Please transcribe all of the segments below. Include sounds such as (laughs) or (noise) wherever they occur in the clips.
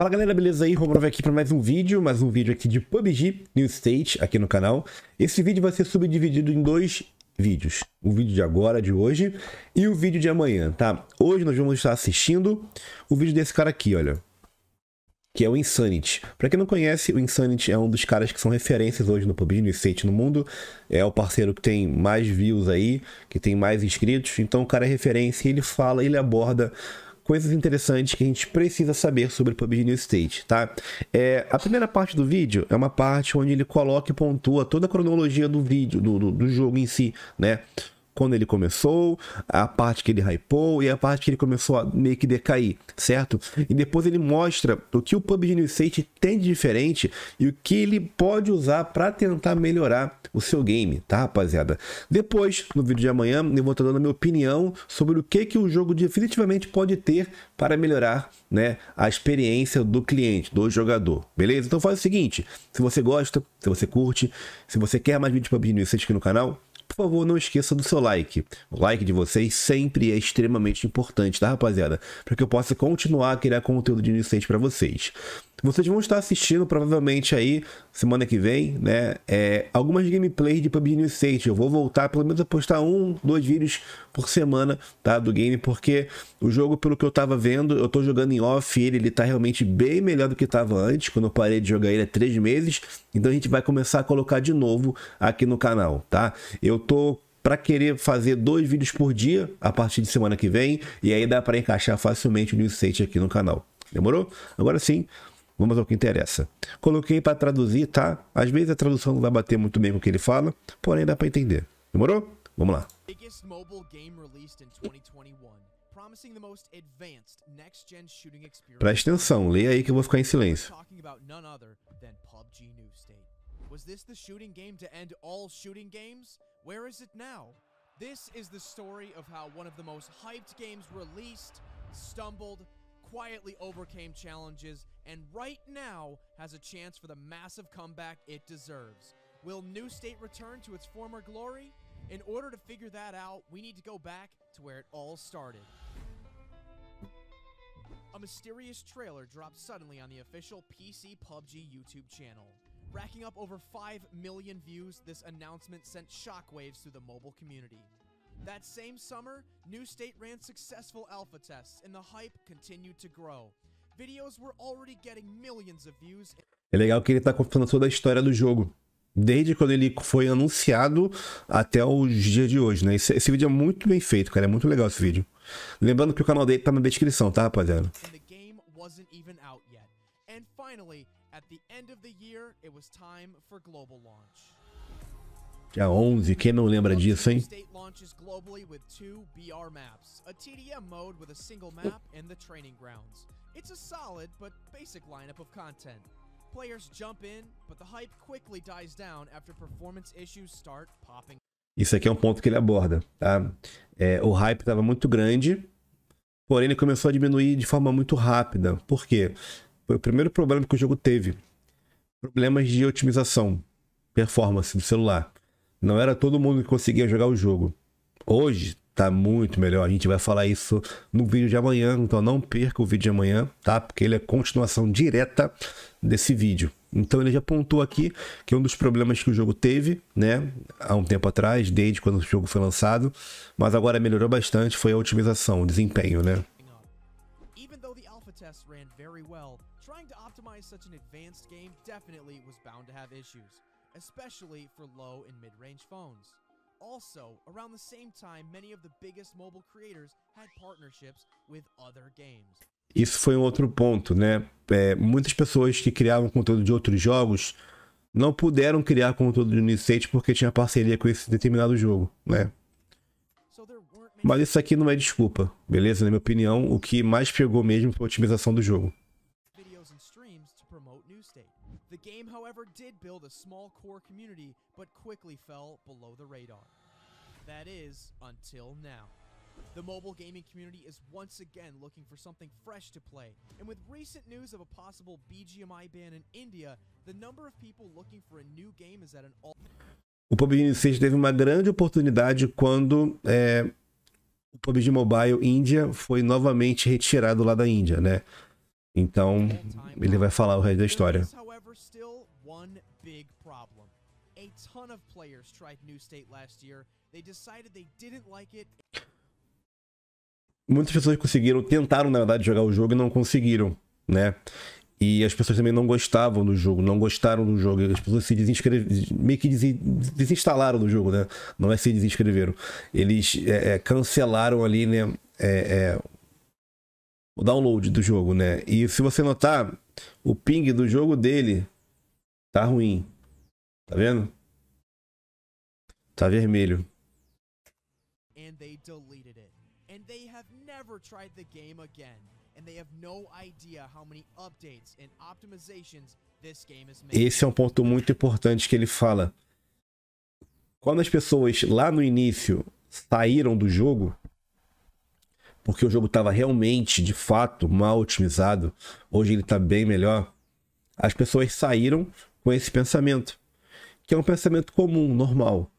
Fala galera, beleza aí? Romanov aqui para mais um vídeo, mais um vídeo aqui de PUBG New State aqui no canal. Esse vídeo vai ser subdividido em dois vídeos. O vídeo de agora, de hoje, e o vídeo de amanhã, tá? Hoje nós vamos estar assistindo o vídeo desse cara aqui, olha. Que é o Insanity. Para quem não conhece, o Insanity é um dos caras que são referências hoje no PUBG New State no mundo. É o parceiro que tem mais views aí, que tem mais inscritos. Então o cara é referência e ele fala, ele aborda coisas interessantes que a gente precisa saber sobre PUBG New State, tá? É, a primeira parte do vídeo é uma parte onde ele coloca e pontua toda a cronologia do vídeo, do, do, do jogo em si, né? quando ele começou, a parte que ele hypou e a parte que ele começou a meio que decair, certo? E depois ele mostra o que o PUBG New State tem de diferente e o que ele pode usar para tentar melhorar o seu game, tá, rapaziada? Depois, no vídeo de amanhã, eu vou estar dando a minha opinião sobre o que, que o jogo definitivamente pode ter para melhorar né, a experiência do cliente, do jogador, beleza? Então faz o seguinte, se você gosta, se você curte, se você quer mais vídeos para State aqui no canal, por favor, não esqueça do seu like. O like de vocês sempre é extremamente importante, tá, rapaziada? Para que eu possa continuar a criar conteúdo de iniciante para vocês. Vocês vão estar assistindo provavelmente aí, semana que vem, né? É, algumas gameplays de PUBG Initiate. Eu vou voltar pelo menos a postar um, dois vídeos por semana, tá? Do game, porque o jogo, pelo que eu tava vendo, eu tô jogando em off ele, ele tá realmente bem melhor do que tava antes, quando eu parei de jogar ele há três meses. Então a gente vai começar a colocar de novo aqui no canal, tá? Eu tô para querer fazer dois vídeos por dia a partir de semana que vem e aí dá para encaixar facilmente o New State aqui no canal. Demorou? Agora sim, vamos ao que interessa. Coloquei para traduzir, tá? Às vezes a tradução não vai bater muito bem com o que ele fala, porém dá para entender. Demorou? Vamos lá. Presta atenção, leia aí que eu vou ficar em silêncio. Was this the shooting game to end all shooting games? Where is it now? This is the story of how one of the most hyped games released, stumbled, quietly overcame challenges, and right now has a chance for the massive comeback it deserves. Will New State return to its former glory? In order to figure that out, we need to go back to where it all started. A mysterious trailer dropped suddenly on the official PC PUBG YouTube channel. Racking up over 5 million views, this announcement sent shockwaves through the mobile community. That same summer, New State ran successful alpha tests, and the hype continued to grow. Videos were already getting millions of views. É legal que ele está contando toda a história do jogo. Desde quando ele foi anunciado até os dias de hoje, né? Esse, esse, vídeo é muito bem feito, cara. É muito legal esse vídeo. Lembrando que o canal dele tá na descrição, tá, rapaziada? out E, finalmente, At the end of the year, it was time for global launch. Dia 11, quem não lembra disso, hein? It's a solid but basic lineup of content. Players jump in, but the hype quickly dies down after performance issues start popping. Isso aqui é um ponto que ele aborda, tá? É, o hype estava muito grande, porém ele começou a diminuir de forma muito rápida. Por quê? Foi o primeiro problema que o jogo teve. Problemas de otimização, performance do celular. Não era todo mundo que conseguia jogar o jogo. Hoje tá muito melhor. A gente vai falar isso no vídeo de amanhã, então não perca o vídeo de amanhã, tá? Porque ele é continuação direta desse vídeo. Então ele já pontuou aqui que um dos problemas que o jogo teve, né, há um tempo atrás, desde quando o jogo foi lançado, mas agora melhorou bastante, foi a otimização, o desempenho, né? Trying to optimize such an advanced game definitely was bound to have issues, especially for low and mid-range phones. Also, around the same time, many of the biggest mobile creators had partnerships with other games. Isso foi um outro ponto, né? É, muitas pessoas que criavam conteúdo de outros jogos não puderam criar conteúdo de Unicete porque tinha parceria com esse determinado jogo, né? Mas isso aqui não é desculpa, beleza? Na minha opinião, o que mais pegou mesmo foi a otimização do jogo remote new state. The game, however, did build a small core community, but quickly fell below the radar. That is, until now. The mobile gaming community is once again looking for something fresh to play, and with recent news of a possible BGMI ban in India, the number of people looking for a new game is at an all O PUBG Iniciate teve uma grande oportunidade quando é, o PUBG Mobile Índia foi novamente retirado lá da Índia, né? Então, ele vai falar o resto da história. Muitas pessoas conseguiram, tentaram na verdade jogar o jogo e não conseguiram, né? E as pessoas também não gostavam do jogo, não gostaram do jogo. As pessoas se desinscreveram, meio que desinstalaram do jogo, né? Não é se desinscreveram. Eles é, é, cancelaram ali, né? É, é o download do jogo, né? E se você notar, o ping do jogo dele tá ruim. Tá vendo? Tá vermelho. And they deleted it. And they have never tried the game again. And they have no idea how many updates and optimizations this game has made. Esse é um ponto muito importante que ele fala. Quando as pessoas lá no início saíram do jogo, porque o jogo estava realmente, de fato, mal otimizado, hoje ele está bem melhor, as pessoas saíram com esse pensamento, que é um pensamento comum, normal.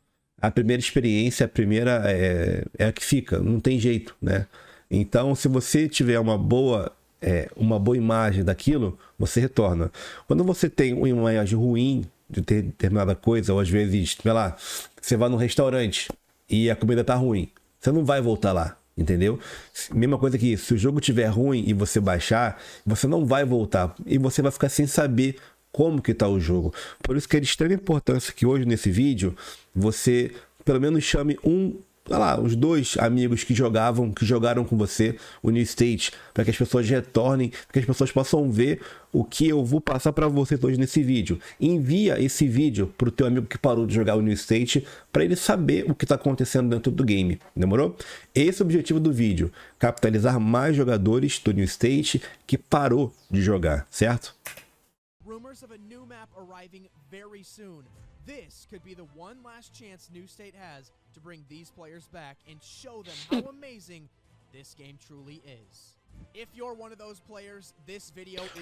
A primeira experiência, a primeira é, é a que fica, não tem jeito, né? Então, se você tiver uma boa é, uma boa imagem daquilo, você retorna. Quando você tem uma imagem ruim de determinada coisa, ou às vezes, sei lá, você vai num restaurante e a comida tá ruim, você não vai voltar lá. Entendeu? Mesma coisa que se o jogo tiver ruim e você baixar, você não vai voltar e você vai ficar sem saber como que tá o jogo. Por isso que é de extrema importância que hoje nesse vídeo você pelo menos chame um sei lá, os dois amigos que jogavam, que jogaram com você o New State, para que as pessoas retornem, para que as pessoas possam ver o que eu vou passar para vocês hoje nesse vídeo. Envia esse vídeo para o teu amigo que parou de jogar o New State, para ele saber o que está acontecendo dentro do game, demorou? Esse é o objetivo do vídeo, capitalizar mais jogadores do New State que parou de jogar, certo? Rumors of a new map arriving very soon. This could be the one last chance New State has to bring these players back and show them how (laughs) amazing this game truly is.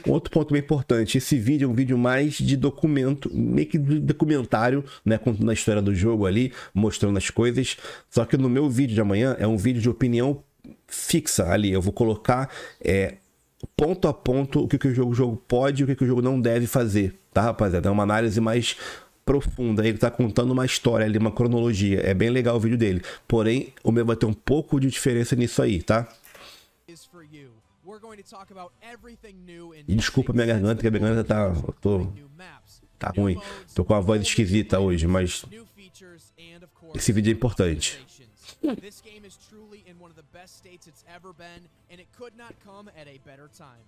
Outro ponto bem importante, esse vídeo é um vídeo mais de documento, meio que documentário, né, contando a história do jogo ali, mostrando as coisas. Só que no meu vídeo de amanhã é um vídeo de opinião fixa ali, eu vou colocar é, ponto a ponto o que, que o jogo, o jogo pode e o que, que o jogo não deve fazer, tá rapaziada? É uma análise mais profunda. Ele tá contando uma história ali, uma cronologia. É bem legal o vídeo dele. Porém, o meu vai ter um pouco de diferença nisso aí, tá? E desculpa minha garganta, que a minha garganta tá. Tô, tá ruim. Tô com a voz esquisita hoje, mas. Esse vídeo é importante. This game is truly in one of the best states it's ever been, and it could not come at a better time.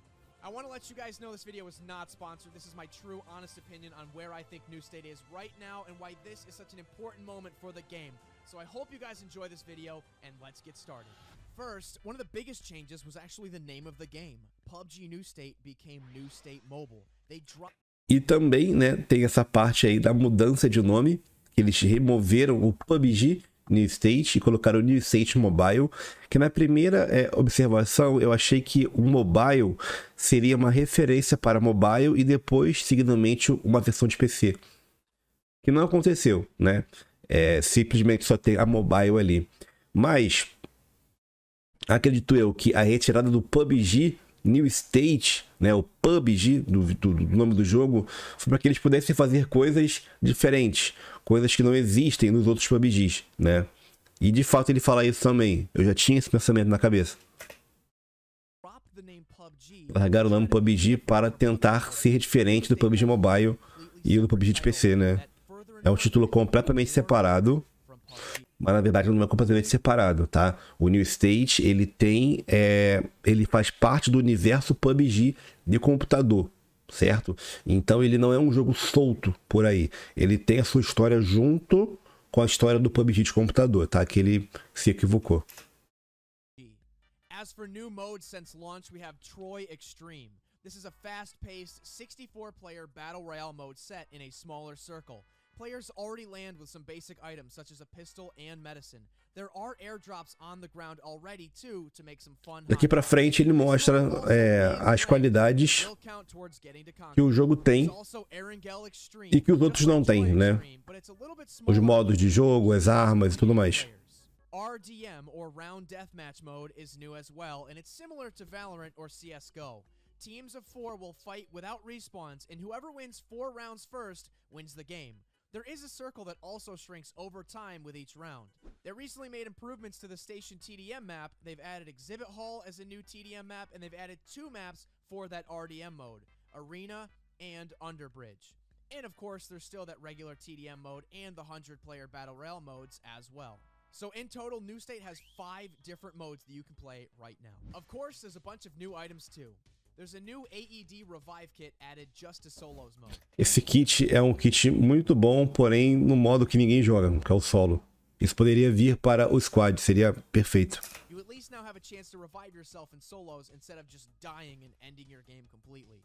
I want to let you guys know this video is not sponsored. This is my true, honest opinion on where I think New State is right now and why this is such an important moment for the game. So I hope you guys enjoy this video, and let's get started. First, one of the biggest changes was actually the name of the game. PUBG New State became New State Mobile. They dropped... E também, né, tem essa parte aí da mudança de nome, que eles removeram o PUBG New State e colocaram o New State Mobile, que na primeira é, observação eu achei que o mobile seria uma referência para mobile e depois, seguidamente, uma versão de PC. Que não aconteceu, né? É, simplesmente só tem a mobile ali. Mas acredito eu que a retirada do PUBG New State, né, o PUBG do, do, do nome do jogo, foi para que eles pudessem fazer coisas diferentes, coisas que não existem nos outros PUBGs, né? E de fato ele fala isso também. Eu já tinha esse pensamento na cabeça. Largar o nome PUBG para tentar ser diferente do PUBG Mobile e do PUBG de PC, né? É um título completamente separado mas na verdade não é completamente separado, tá? O New State, ele tem, é, ele faz parte do universo PUBG de computador, certo? Então ele não é um jogo solto por aí, ele tem a sua história junto com a história do PUBG de computador, tá? Que ele se equivocou. As for new modes since launch, we have Troy Extreme. This is a fast-paced 64-player battle royale mode set in a smaller circle players already land with some basic items such as a pistol and medicine. There are airdrops on the ground already too to make some fun. Daqui para frente ele mostra é, as qualidades que o jogo tem e que os outros não têm, né? Os modos de jogo, as armas e tudo mais. RDM or round deathmatch mode similar to Valorant ou CS:GO. Teams of 4 will fight without respawns and whoever wins 4 rounds first wins the game. There is a circle that also shrinks over time with each round. They recently made improvements to the station TDM map. They've added Exhibit Hall as a new TDM map, and they've added two maps for that RDM mode, Arena and Underbridge. And of course, there's still that regular TDM mode and the 100-player Battle Royale modes as well. So in total, New State has five different modes that you can play right now. Of course, there's a bunch of new items too. Esse kit é um kit muito bom, porém no modo que ninguém joga, que é o solo. Isso poderia vir para o squad, seria perfeito. Você, pelo menos, agora tem a chance de revivir-se em solos instead of just morrer e ending your jogo completamente.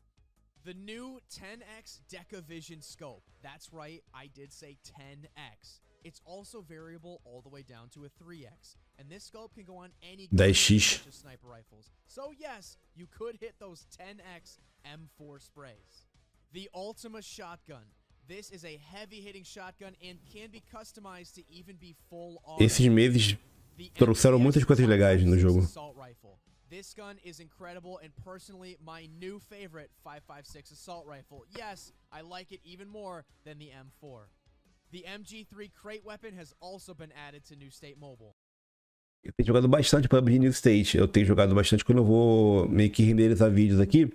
The new 10x Decavision scope. That's right, I did say 10x. It's also variable all the way down to a 3x, and this scope can go on any they of sniper rifles. So yes, you could hit those 10x M4 sprays. The Ultima shotgun. This is a heavy-hitting shotgun and can be customized to even be full. Esses meses trouxeram muitas coisas legais no jogo. This gun is incredible and personally my new favorite 5.56 assault rifle. Yes, I like it even more than the M4. The MG3 crate weapon has also been added to New State Mobile. Eu tenho jogado bastante PUBG New State. Eu tenho jogado bastante quando eu vou meio que renderizar vídeos aqui.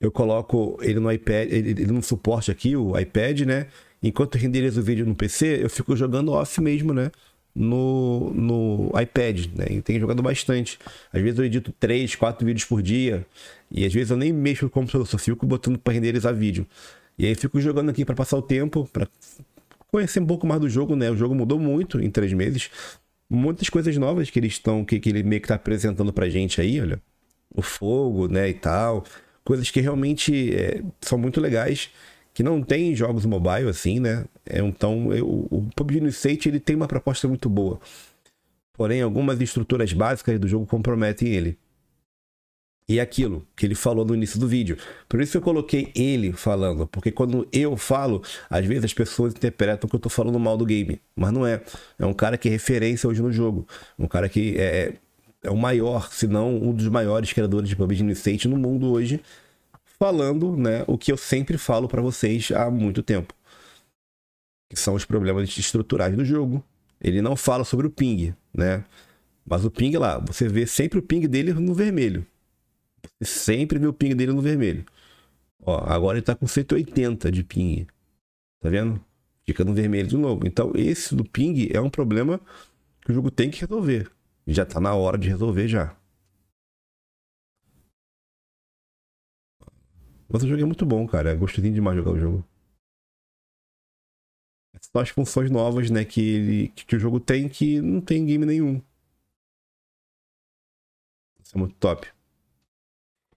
Eu coloco ele no iPad, ele, ele no suporte aqui, o iPad, né? Enquanto renderizo o vídeo no PC, eu fico jogando off mesmo, né? no, no iPad, né? Eu tenho jogado bastante. Às vezes eu edito 3, 4 vídeos por dia. E às vezes eu nem mexo com o computador, só fico botando para renderizar vídeo. E aí fico jogando aqui para passar o tempo, para conhecer um pouco mais do jogo, né? O jogo mudou muito em três meses. Muitas coisas novas que eles estão, que, que ele meio que tá apresentando pra gente aí, olha. O fogo, né, e tal. Coisas que realmente é, são muito legais. Que não tem jogos mobile, assim, né? É, então, eu, o PUBG New State ele tem uma proposta muito boa. Porém, algumas estruturas básicas do jogo comprometem ele. E é aquilo que ele falou no início do vídeo. Por isso que eu coloquei ele falando, porque quando eu falo, às vezes as pessoas interpretam que eu estou falando mal do game, mas não é. É um cara que é referência hoje no jogo, um cara que é, é, é o maior, se não um dos maiores criadores de PUBG New State no mundo hoje, falando, né, o que eu sempre falo para vocês há muito tempo são os problemas estruturais do jogo. Ele não fala sobre o ping, né? Mas o ping lá, você vê sempre o ping dele no vermelho. Você sempre vê o ping dele no vermelho. Ó, agora ele tá com 180 de ping. Tá vendo? Fica no vermelho de novo. Então, esse do ping é um problema que o jogo tem que resolver. Já tá na hora de resolver já. Mas o jogo é muito bom, cara. É gostosinho demais jogar o jogo as funções novas, né, que, ele, que o jogo tem que não tem game nenhum. Isso é muito top.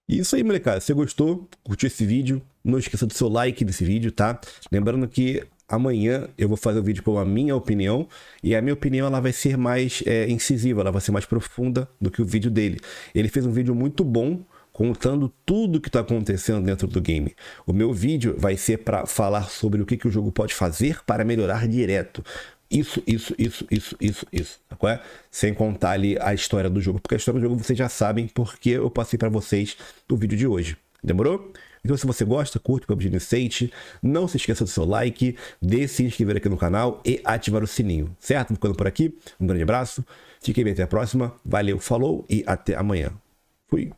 E isso aí, molecada. Se você gostou, curtiu esse vídeo, não esqueça do seu like nesse vídeo, tá? Lembrando que amanhã eu vou fazer o um vídeo com a minha opinião e a minha opinião ela vai ser mais é, incisiva, ela vai ser mais profunda do que o vídeo dele. Ele fez um vídeo muito bom contando tudo o que está acontecendo dentro do game. O meu vídeo vai ser para falar sobre o que, que o jogo pode fazer para melhorar direto. Isso, isso, isso, isso, isso, isso. É? Sem contar ali a história do jogo. Porque a história do jogo vocês já sabem, porque eu passei para vocês no vídeo de hoje. Demorou? Então se você gosta, curte o de State, não se esqueça do seu like, de se inscrever aqui no canal e ativar o sininho, certo? Ficando por aqui, um grande abraço, fiquem bem até a próxima, valeu, falou e até amanhã. Fui!